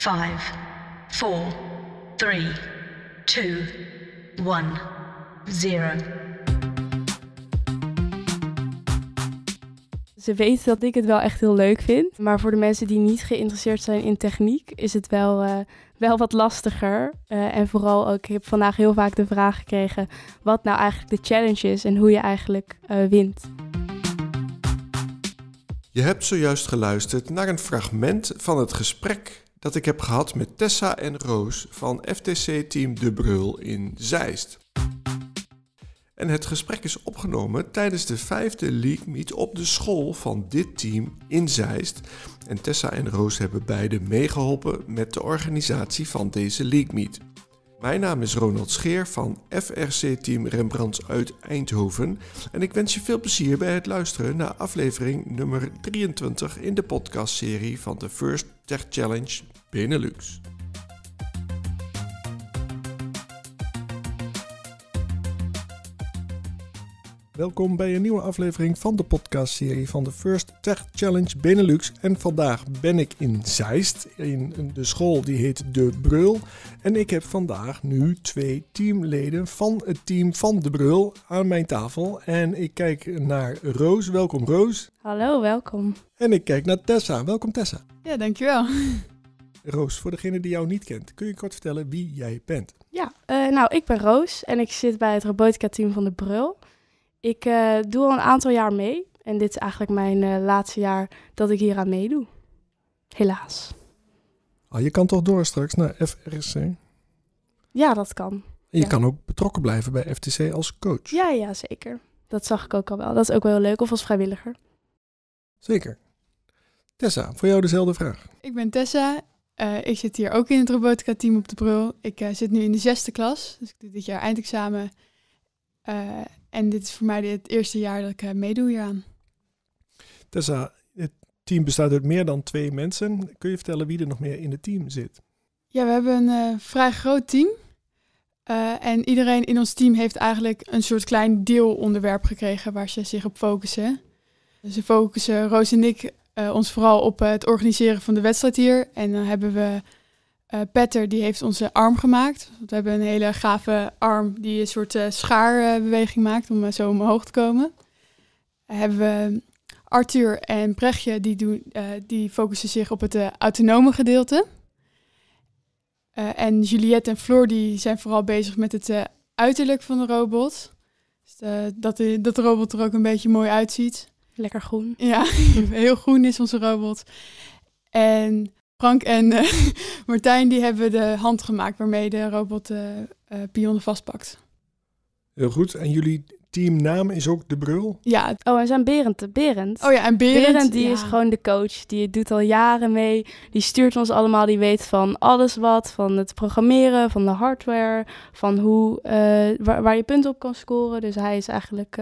5, 4, 3, 2, 1, 0. Ze weten dat ik het wel echt heel leuk vind. Maar voor de mensen die niet geïnteresseerd zijn in techniek, is het wel, eh, wel wat lastiger. Eh, en vooral ook, ik heb vandaag heel vaak de vraag gekregen: wat nou eigenlijk de challenge is en hoe je eigenlijk eh, wint. Je hebt zojuist geluisterd naar een fragment van het gesprek dat ik heb gehad met Tessa en Roos van FTC Team De Brul in Zeist. En het gesprek is opgenomen tijdens de vijfde League Meet op de school van dit team in Zeist. En Tessa en Roos hebben beide meegeholpen met de organisatie van deze League Meet. Mijn naam is Ronald Scheer van FRC Team Rembrandt uit Eindhoven en ik wens je veel plezier bij het luisteren naar aflevering nummer 23 in de podcastserie van de First Tech Challenge Benelux. Welkom bij een nieuwe aflevering van de podcastserie van de First Tech Challenge Benelux. En vandaag ben ik in Zeist, in de school die heet De Brul. En ik heb vandaag nu twee teamleden van het team van De Brul aan mijn tafel. En ik kijk naar Roos. Welkom Roos. Hallo, welkom. En ik kijk naar Tessa. Welkom Tessa. Ja, dankjewel. Roos, voor degene die jou niet kent, kun je kort vertellen wie jij bent? Ja, eh, nou ik ben Roos en ik zit bij het robotica team van De Brul. Ik eh, doe al een aantal jaar mee. En dit is eigenlijk mijn eh, laatste jaar dat ik hier aan meedoe. Helaas. Ah, je kan toch door straks naar FRC? Ja, dat kan. En je kan ook betrokken blijven bij FTC als coach. Ja, ja, zeker. Dat zag ik ook al wel. Dat is ook wel heel leuk. Of als vrijwilliger. Zeker. Tessa, voor jou dezelfde vraag. Ik ben Tessa. Eh, ik zit hier ook in het robotica team op de Brul. Ik zit nu in de zesde klas. Dus ik doe dit jaar eindexamen. Uh, en dit is voor mij het eerste jaar dat ik uh, meedoe hieraan. Tessa, het team bestaat uit meer dan twee mensen. Kun je vertellen wie er nog meer in het team zit? Ja, we hebben een eh, vrij groot team. Eh, en iedereen in ons team heeft eigenlijk een soort klein deelonderwerp gekregen waar ze zich op focussen. Ze focussen, Roos en ik, ons vooral op het organiseren van de wedstrijd hier. En dan hebben we uh, Petter die heeft onze arm gemaakt. We hebben een hele gave arm die een soort eh, schaarbeweging maakt om eh, zo omhoog te komen. hebben we Arthur en Brechtje die, doen, die focussen zich op het autonome gedeelte. en Juliette en Floor die zijn vooral bezig met het uiterlijk van de robot. Dus, dat, de, dat de robot er ook een beetje mooi uitziet. Lekker groen. Ja, heel groen is onze robot. En Frank en eh, Martijn die hebben de hand gemaakt waarmee de robot uh, pionnen vastpakt. Heel goed. En jullie teamnaam is ook de Brul? Ja. Oh, en zijn Berend. Berend. Oh ja, en Berend. Berend die is gewoon de coach. Die doet al jaren mee. Die stuurt ons allemaal. Die weet van alles wat. Van het programmeren, van de hardware. Van hoe, waar, waar, je punten op kan scoren. Dus hij is eigenlijk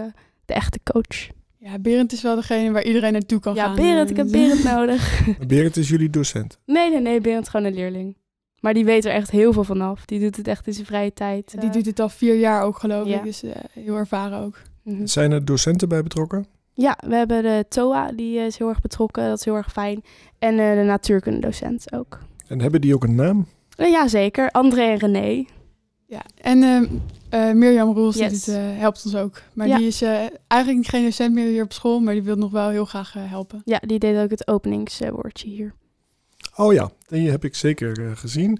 de echte coach. Ja, Berend is wel degene waar iedereen naartoe kan ja, gaan. Ja, Berend, eh, ik heb dus- Berend nodig. Berend is jullie docent? Nee, nee, nee, Berend is gewoon een leerling. Maar die weet er echt heel veel vanaf. Die doet het echt in zijn vrije tijd. Die eh. doet het al vier jaar ook, geloof ik. Dus eh, heel ervaren ook. Mhm. Zijn er docenten bij betrokken? Ja, we hebben de TOA, die is heel erg betrokken. Dat is heel erg fijn. En uh, de natuurkundedocent ook. En hebben die ook een naam? ja, zeker. André en René. Ja, en ehm, eh, Mirjam Roels die dit, eh, helpt ons ook. Maar die is eh, eigenlijk geen docent meer hier op school, maar die wil nog wel heel graag helpen. Ja, die deed ook het openingswoordje hier. Oh ja, die heb ik zeker gezien.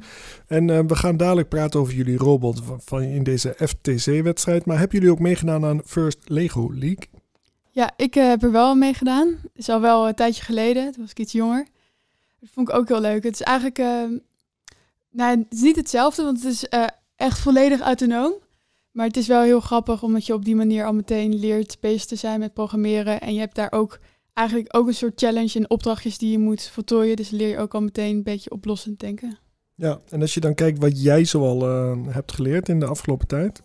En we gaan dadelijk praten over jullie robot van, in deze FTC-wedstrijd. Maar hebben jullie ook meegedaan aan First Lego League? Ja, ik heb er wel meegedaan. Het is al wel een tijdje geleden, toen was ik iets jonger. Dat vond ik ook heel leuk. Het is eigenlijk, ehm, nou, het is niet hetzelfde, want het is echt volledig autonoom. Maar het is wel heel grappig omdat je op die manier al meteen leert bezig te zijn met programmeren. En je hebt daar ook eigenlijk ook een soort challenge en opdrachtjes die je moet voltooien. Dus leer je ook al meteen een beetje oplossend denken. Ja, en als je dan kijkt wat jij zoal eh, hebt geleerd in de afgelopen tijd.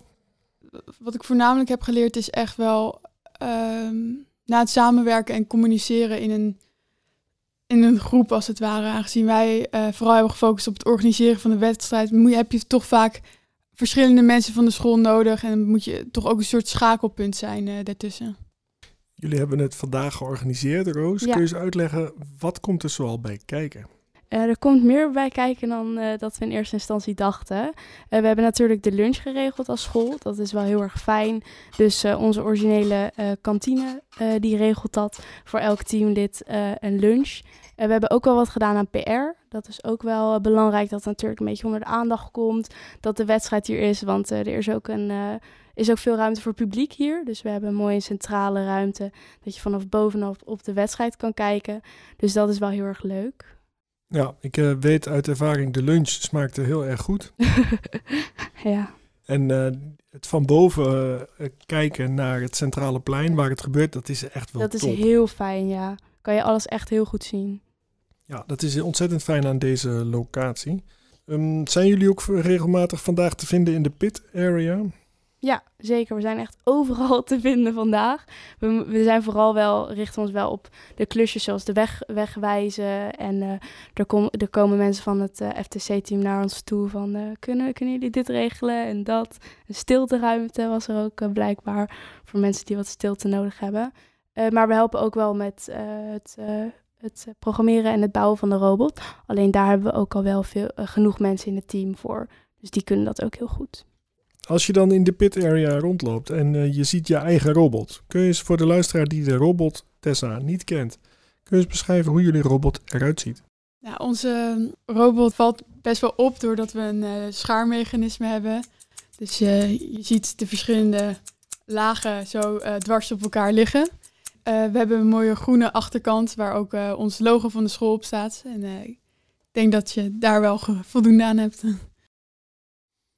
Wat ik voornamelijk heb geleerd is echt wel ehm, na het samenwerken en communiceren in een, in een groep als het ware. Aangezien wij eh, vooral hebben gefocust op het organiseren van de wedstrijd, moet, heb je toch vaak verschillende mensen van de school nodig. En moet je toch ook een soort schakelpunt zijn uh, daartussen. Jullie hebben het vandaag georganiseerd, Roos. Kun je eens uitleggen, wat komt er zoal bij kijken? Eh, er komt meer bij kijken dan eh, dat we in eerste instantie dachten. Eh, we hebben natuurlijk de lunch geregeld als school. Dat is wel heel erg fijn. Dus onze originele kantine die regelt dat voor elk team dit een lunch. we hebben ook wel wat gedaan aan PR. Dat is ook wel belangrijk dat het natuurlijk een beetje onder de aandacht komt. Dat de wedstrijd hier is, want er is ook een is ook veel ruimte voor publiek hier. Dus we hebben een mooie centrale ruimte dat je vanaf bovenaf op de wedstrijd kan kijken. Dus dat is wel heel erg leuk. Ja, ik eh, weet uit ervaring, de lunch smaakte heel erg goed. ja. En eh, het van boven eh, kijken naar het centrale plein waar het gebeurt, dat is echt wel Dat is heel fijn, ja. Kan je alles echt heel goed zien. Ja, dat is ontzettend fijn aan deze locatie. Ehm, zijn jullie ook regelmatig vandaag te vinden in de pit area? Ja, zeker. We zijn echt overal te vinden vandaag. We, we zijn vooral wel, richten ons wel op de klusjes zoals de weg, wegwijzen. En uh, er, er, komen mensen van het eh, FTC-team naar ons toe van... Eh, kunnen, kunnen jullie dit regelen en dat? Een stilteruimte was er ook blijkbaar voor mensen die wat stilte nodig hebben. maar we helpen ook wel met het, het... programmeren en het bouwen van de robot. Alleen daar hebben we ook al wel veel, genoeg mensen in het team voor. Dus die kunnen dat ook heel goed. Als je dan in de pit area rondloopt en eh, je ziet je eigen robot, kun je eens voor de luisteraar die de robot Tessa niet kent, kun je beschrijven hoe jullie robot eruit ziet? onze ehm, robot valt best wel op doordat we een eh, schaarmechanisme hebben. Dus eh, je ziet de verschillende lagen zo dwars op elkaar liggen. we hebben een mooie groene achterkant waar ook ons logo van de school op staat. En ik denk dat je daar wel voldoende aan hebt.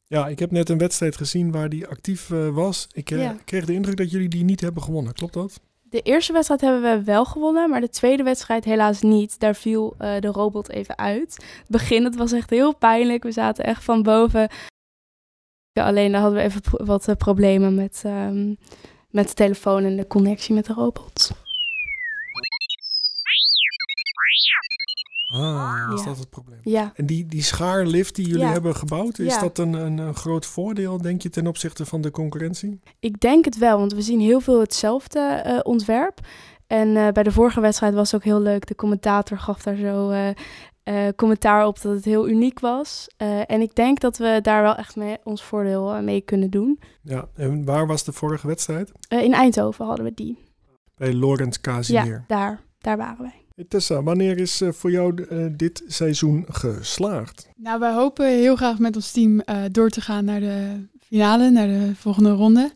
Ja, ik heb net een wedstrijd gezien waar die actief eh, was. Ik eh, kreeg de indruk dat jullie die niet hebben gewonnen. Klopt dat? De eerste wedstrijd hebben we wel gewonnen, maar de tweede wedstrijd helaas niet. Daar viel eh, de robot even uit. Het begin, het was echt heel pijnlijk. We zaten echt van boven. Alleen dan hadden we even wat problemen met, ehm, met de telefoon en de connectie met de robot. Ah, is dat het probleem? Ja. En die, die schaarlift die jullie hebben gebouwd, is dat een, een, een, groot voordeel, denk je, ten opzichte van de concurrentie? Ik denk het wel, want we zien heel veel hetzelfde eh, ontwerp. En eh, bij de vorige wedstrijd was het ook heel leuk. De commentator gaf daar zo eh, commentaar op dat het heel uniek was. en ik denk dat we daar wel echt mee, ons voordeel mee kunnen doen. Ja, en waar was de vorige wedstrijd? in Eindhoven hadden we die. Bij Lorent Casimir. Ja, daar, daar waren wij. Tessa, wanneer is eh, voor jou eh, dit seizoen geslaagd? Nou, wij hopen heel graag met ons team eh, door te gaan naar de finale, naar de volgende ronde.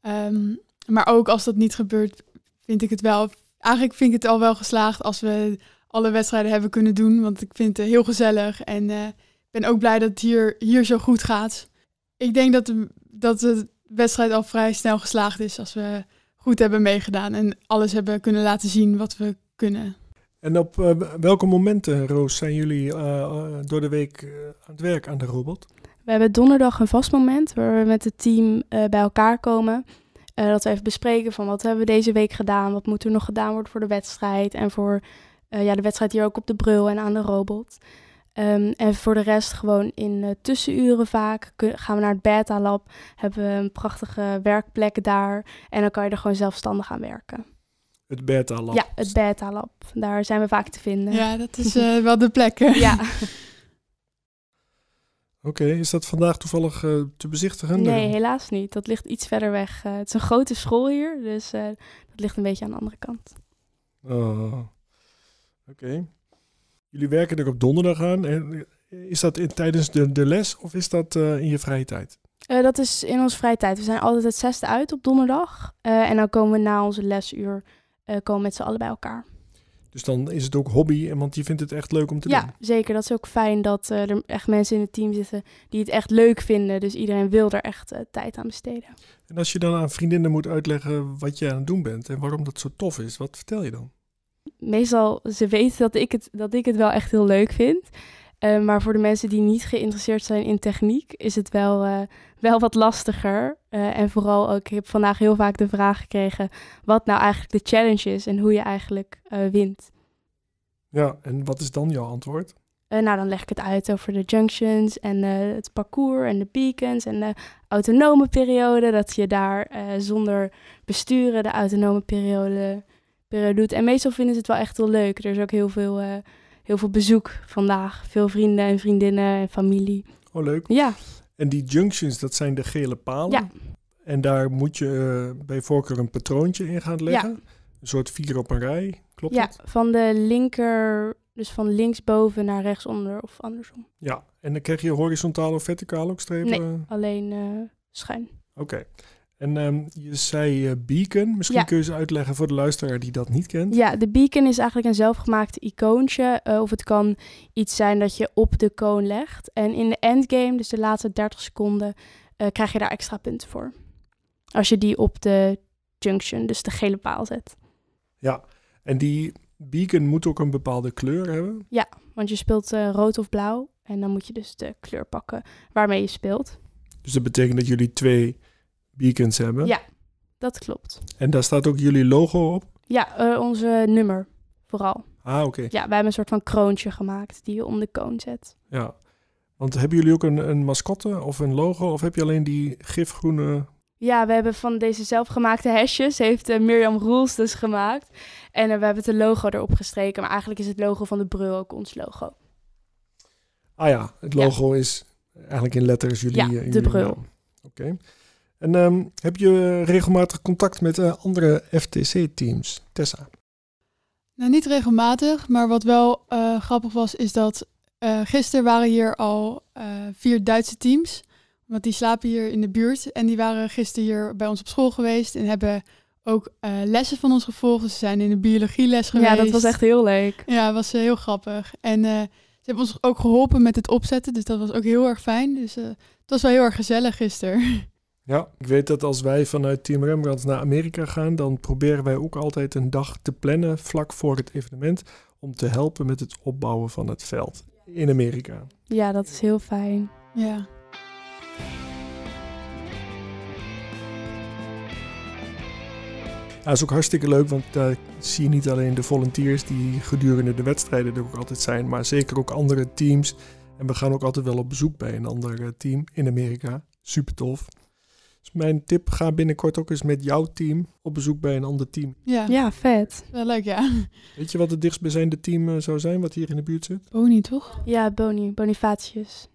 Ehm, maar ook als dat niet gebeurt, vind ik het wel. Eigenlijk vind ik het al wel geslaagd als we alle wedstrijden hebben kunnen doen. Want ik vind het heel gezellig. En ik ben ook blij dat het hier, hier zo goed gaat. Ik denk dat de, dat de wedstrijd al vrij snel geslaagd is als we goed hebben meegedaan en alles hebben kunnen laten zien wat we kunnen. En op eh, welke momenten, Roos, zijn jullie eh, eh, door de week aan het werk aan de robot? We hebben donderdag een vast moment waar we met het team bij elkaar komen. dat we even bespreken van wat hebben we deze week gedaan, wat moet er nog gedaan worden voor de wedstrijd en voor ja, de wedstrijd hier ook op de bril en aan de robot. Ehm, en voor de rest gewoon in tussenuren vaak. gaan we naar het beta lab. Hebben we een prachtige werkplek daar. En dan kan je er gewoon zelfstandig aan werken. Het Beta Lab. Ja, het Beta Lab. Daar zijn we vaak te vinden. Ja, dat is eh, wel de plek. Ja. Oké, is dat vandaag toevallig eh, te bezichtigen? Nee, helaas niet. Dat ligt iets verder weg. Eh, het is een grote school hier, dus dat ligt een beetje aan de andere kant. Oh. Oké. Jullie werken er op donderdag aan. En is dat in, tijdens de, les of is dat in je vrije tijd? dat is in onze vrije tijd. We zijn altijd het zesde uit op donderdag. en dan komen we na onze lesuur eh, komen met z'n allen bij elkaar. Dus dan is het ook hobby, want je vindt het echt leuk om te doen. Ja, zeker. Dat is ook fijn dat eh, er echt mensen in het team zitten die het echt leuk vinden. Dus iedereen wil er echt eh, tijd aan besteden. En als je dan aan vriendinnen moet uitleggen wat je aan het doen bent en waarom dat zo tof is, wat vertel je dan? Meestal, ze weten dat ik het, dat ik het wel echt heel leuk vind. Ehm, maar voor de mensen die niet geïnteresseerd zijn in techniek, is het wel, eh, wel wat lastiger. Eh, en vooral ook, ik heb vandaag heel vaak de vraag gekregen: wat nou eigenlijk de challenge is en hoe je eigenlijk eh, wint. Ja, en wat is dan jouw antwoord? nou, dan leg ik het uit over de junctions en het parcours en de beacons en de autonome periode. Dat je daar zonder besturen de autonome periode, periode doet. En meestal vinden ze het wel echt heel leuk. Er is ook heel veel heel veel bezoek vandaag. Veel vrienden en vriendinnen en familie. Oh, leuk. Ja. En die junctions, dat zijn de gele palen. Ja. En daar moet je eh, bij voorkeur een patroontje in gaan leggen. Ja. Een soort vier op een rij, klopt Ja, van de linker, dus van linksboven naar rechtsonder of andersom. Ja, en dan krijg je horizontale of verticale ook strepen? Nee, alleen uh, schuin. Oké. En ehm, je zei eh, beacon. Misschien kun je eens uitleggen voor de luisteraar die dat niet kent. Ja, de beacon is eigenlijk een zelfgemaakt icoontje. Eh, of het kan iets zijn dat je op de koon legt. En in de endgame, dus de laatste 30 seconden, eh, krijg je daar extra punten voor. Als je die op de junction, dus de gele paal zet. Ja, en die beacon moet ook een bepaalde kleur hebben. Ja, want je speelt rood of blauw. En dan moet je dus de kleur pakken waarmee je speelt. Dus dat betekent dat jullie twee beacons hebben. Ja, dat klopt. En daar staat ook jullie logo op? Ja, eh, onze nummer vooral. Ah, oké. Ja, wij hebben een soort van kroontje gemaakt die je om de koon zet. Ja, want hebben jullie ook een, een mascotte of een logo? Of heb je alleen die gifgroene ja, we hebben van deze zelfgemaakte hesjes, heeft uh, Mirjam Roels dus gemaakt. En eh, we hebben het logo erop gestreken, maar eigenlijk is het logo van de brul ook ons logo. Ah ja, het logo is eigenlijk in letters jullie... Ja, de brul. Oké. En ehm, heb je regelmatig contact met uh, andere FTC-teams, Tessa? Nou, niet regelmatig, maar wat wel eh, grappig was, is dat uh, gisteren waren hier al vier Duitse teams. Want die slapen hier in de buurt en die waren gisteren hier bij ons op school geweest en hebben ook lessen van ons gevolgd. ze zijn in de biologieles geweest. Ja, dat was echt heel leuk. Ja, dat was heel grappig. En ze hebben ons ook geholpen met het opzetten, dus dat was ook heel erg fijn. Dus het was wel heel erg gezellig gisteren. Ja, ik weet dat als wij vanuit Team Rembrandt naar Amerika gaan, dan proberen wij ook altijd een dag te plannen vlak voor het evenement om te helpen met het opbouwen van het veld in Amerika. Ja, dat is heel fijn. Ja. dat is ook hartstikke leuk, want daar zie je niet alleen de volunteers die gedurende de wedstrijden er ook altijd zijn, maar zeker ook andere teams. En we gaan ook altijd wel op bezoek bij een ander eh, team in Amerika. Super tof. Dus mijn tip, ga binnenkort ook eens met jouw team op bezoek bij een ander team. Ja, ja vet. Wel leuk, ja. Weet je wat het dichtstbijzijnde team eh, zou zijn, wat hier in de buurt zit? Boni, toch? Ja, Boni. Bonifatius.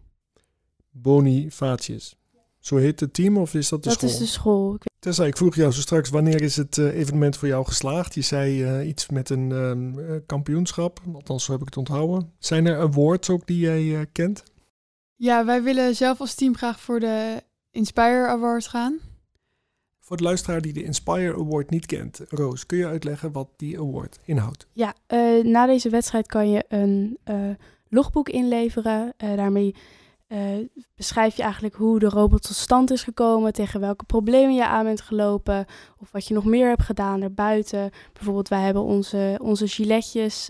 Bonifatius. Zo heet het team of is dat de school? Dat is de school. Tessa, ik vroeg jou zo straks, wanneer is het eh, evenement voor jou geslaagd? Je zei eh, iets met een ehm, kampioenschap, althans zo heb ik het onthouden. Zijn er awards ook die jij kent? Ja, wij willen zelf als team graag voor de Inspire Award gaan. Voor de luisteraar die de Inspire Award niet kent, Roos, kun je uitleggen wat die award inhoudt? Ja, eh, na deze wedstrijd kan je een eh, logboek inleveren. Eh, daarmee beschrijf je eigenlijk hoe de robot tot stand is gekomen, tegen welke problemen je aan bent gelopen, of wat je nog meer hebt gedaan erbuiten. Bijvoorbeeld, wij hebben onze, onze giletjes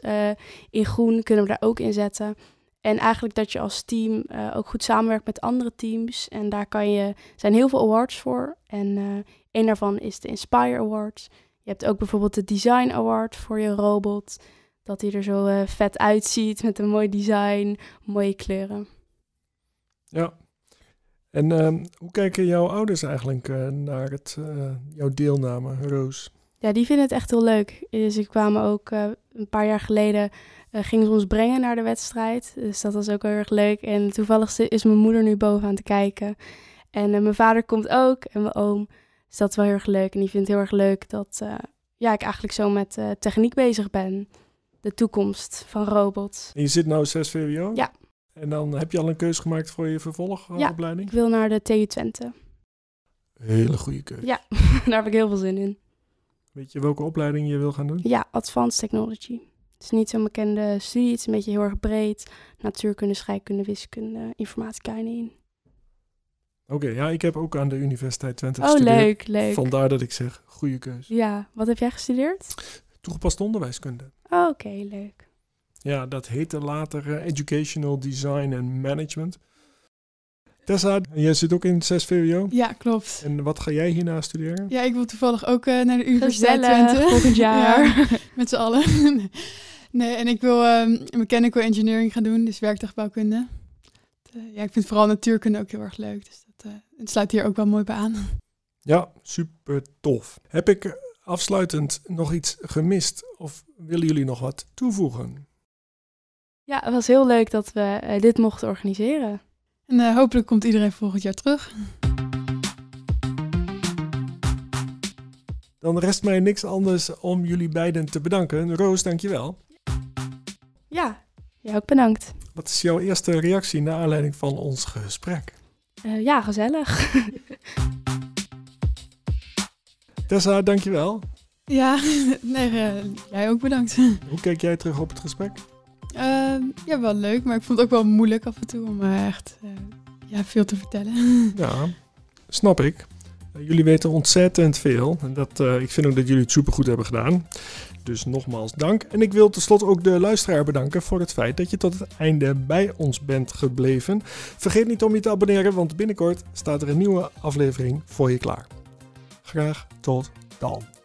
in groen, kunnen we daar ook in zetten. En eigenlijk dat je als team eh, ook goed samenwerkt met andere teams. En daar kan je, zijn heel veel awards voor. En uh, een daarvan is de Inspire Awards. Je hebt ook bijvoorbeeld de Design Award voor je robot. Dat hij er zo eh, vet uitziet met een mooi design, mooie kleuren. Ja. En ehm, hoe kijken jouw ouders eigenlijk naar het, jouw deelname, Roos? Ja, die vinden het echt heel leuk. Dus ik kwam ook een paar jaar geleden gingen eh, ging ze ons brengen naar de wedstrijd. Dus dat was ook heel erg leuk. En toevallig is mijn moeder nu boven aan het kijken. En eh, mijn vader komt ook en mijn oom. Dus dat is wel heel erg leuk. En die vindt heel erg leuk dat eh, ja, ik eigenlijk zo met techniek bezig ben. De toekomst van robots. je zit nou 6 VWO? Ja. En dan heb je al een keuze gemaakt voor je vervolgopleiding? Ja, ik wil naar de TU Twente. Hele goede keuze. Ja, daar heb ik heel veel zin in. Weet je welke opleiding je wil gaan doen? Ja, Advanced Technology. Het is niet zo'n bekende studie, het is een beetje heel erg breed. Natuurkunde, scheikunde, wiskunde, informatica in. Oké, ja, ik heb ook aan de Universiteit Twente oh, gestudeerd. Oh, leuk, leuk. Vandaar dat ik zeg, goede keus. Ja, wat heb jij gestudeerd? Toegepaste onderwijskunde. Oh, oké, leuk. Ja, dat heette later eh, Educational Design and Management. Tessa, jij zit ook in 6 VWO? Ja, klopt. En wat ga jij hierna studeren? Ja, ik wil toevallig ook eh, naar de Universiteit Gezellig, Twente. volgend jaar. met z'n allen. Nee, en ik wil ehm, mechanical engineering gaan doen, dus werktuigbouwkunde. Eh, ja, ik vind vooral natuurkunde ook heel erg leuk, dus dat eh, sluit hier ook wel mooi bij aan. Ja, super tof. Heb ik afsluitend nog iets gemist of willen jullie nog wat toevoegen? Ja, het was heel leuk dat we eh, dit mochten organiseren. En hopelijk komt iedereen volgend jaar terug. Dan rest mij niks anders om jullie beiden te bedanken. Roos, dankjewel. Ja, jij ook bedankt. Wat is jouw eerste reactie naar aanleiding van ons gesprek? Eh, ja, gezellig. Tessa, dankjewel. Ja, nee, eh, jij ook bedankt. Hoe kijk jij terug op het gesprek? Ehm, ja, wel leuk, maar ik vond het ook wel moeilijk af en toe om eh, echt ja, veel te vertellen. Ja, snap ik. Jullie weten ontzettend veel. En dat, eh, ik vind ook dat jullie het supergoed hebben gedaan. Dus nogmaals dank. En ik wil tenslotte ook de luisteraar bedanken voor het feit dat je tot het einde bij ons bent gebleven. Vergeet niet om je te abonneren, want binnenkort staat er een nieuwe aflevering voor je klaar. Graag tot dan.